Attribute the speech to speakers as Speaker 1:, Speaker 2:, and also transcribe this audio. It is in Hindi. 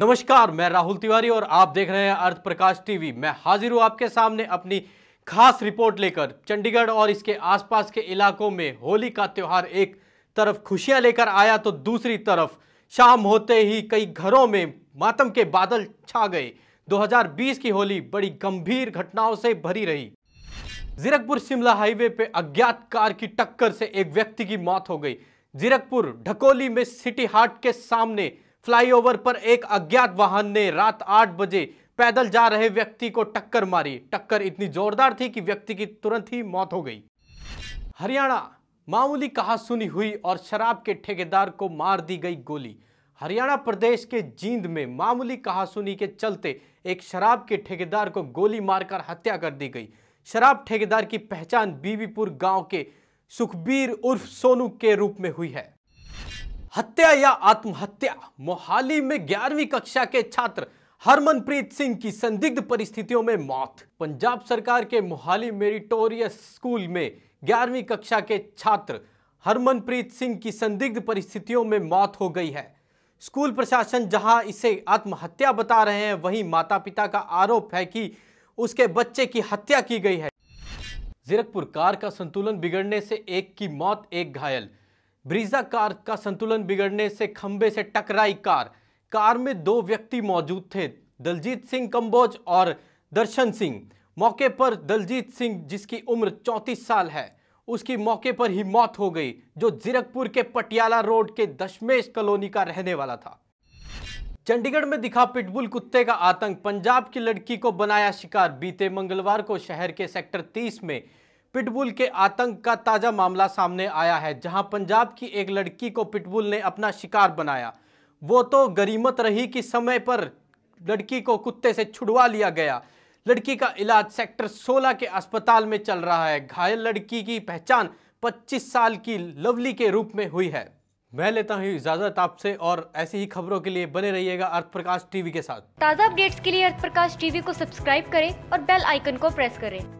Speaker 1: नमस्कार मैं राहुल तिवारी और आप देख रहे हैं अर्थ प्रकाश टीवी मैं हाजिर हूं आपके सामने अपनी खास रिपोर्ट लेकर चंडीगढ़ और इसके आसपास के इलाकों में होली का त्यौहार एक तरफ खुशियां लेकर आया तो दूसरी तरफ शाम होते ही कई घरों में मातम के बादल छा गए 2020 की होली बड़ी गंभीर घटनाओं से भरी रही जीरकपुर शिमला हाईवे पे अज्ञात कार की टक्कर से एक व्यक्ति की मौत हो गई जीरकपुर ढकोली में सिटी हार्ट के सामने फ्लाईओवर पर एक अज्ञात वाहन ने रात आठ बजे पैदल जा रहे व्यक्ति को टक्कर मारी टक्कर इतनी जोरदार थी कि व्यक्ति की तुरंत ही मौत हो गई हरियाणा मामूली कहा सुनी हुई और शराब के ठेकेदार को मार दी गई गोली हरियाणा प्रदेश के जींद में मामूली कहासुनी के चलते एक शराब के ठेकेदार को गोली मारकर हत्या कर दी गई शराब ठेकेदार की पहचान बीबीपुर गांव के सुखबीर उर्फ सोनू के रूप में हुई है हत्या या आत्महत्या मोहाली में ग्यारहवीं कक्षा के छात्र हरमनप्रीत सिंह की संदिग्ध परिस्थितियों में मौत पंजाब सरकार के मोहाली मेरिटोरियस स्कूल में ग्यारहवीं कक्षा के छात्र हरमनप्रीत सिंह की संदिग्ध परिस्थितियों में मौत हो गई है स्कूल प्रशासन जहां इसे आत्महत्या बता रहे हैं वहीं माता पिता का आरोप है कि उसके बच्चे की हत्या की गई है जीरकपुर कार का संतुलन बिगड़ने से एक की मौत एक घायल ब्रीजा कार का संतुलन बिगड़ने से खंबे से टकराई कार कार में दो व्यक्ति मौजूद थे दलजीत सिंह कंबोज और दर्शन सिंह मौके पर दलजीत सिंह जिसकी उम्र 34 साल है उसकी मौके पर ही मौत हो गई जो जीरकपुर के पटियाला रोड के दशमेश कॉलोनी का रहने वाला था चंडीगढ़ में दिखा पिटबुल कुत्ते का आतंक पंजाब की लड़की को बनाया शिकार बीते मंगलवार को शहर के सेक्टर 30 में पिटबुल के आतंक का ताज़ा मामला सामने आया है जहां पंजाब की एक लड़की को पिटबुल ने अपना शिकार बनाया वो तो गरीमत रही कि समय पर लड़की को कुत्ते से छुड़वा लिया गया लड़की का इलाज सेक्टर 16 के अस्पताल में चल रहा है घायल लड़की की पहचान 25 साल की लवली के रूप में हुई है मैं लेता हूँ इजाजत आपसे और ऐसी ही खबरों के लिए बने रहिएगा अर्थ प्रकाश टीवी के साथ ताज़ा अपडेट्स के लिए अर्थ प्रकाश टीवी को सब्सक्राइब करें और बेल आइकन को प्रेस करें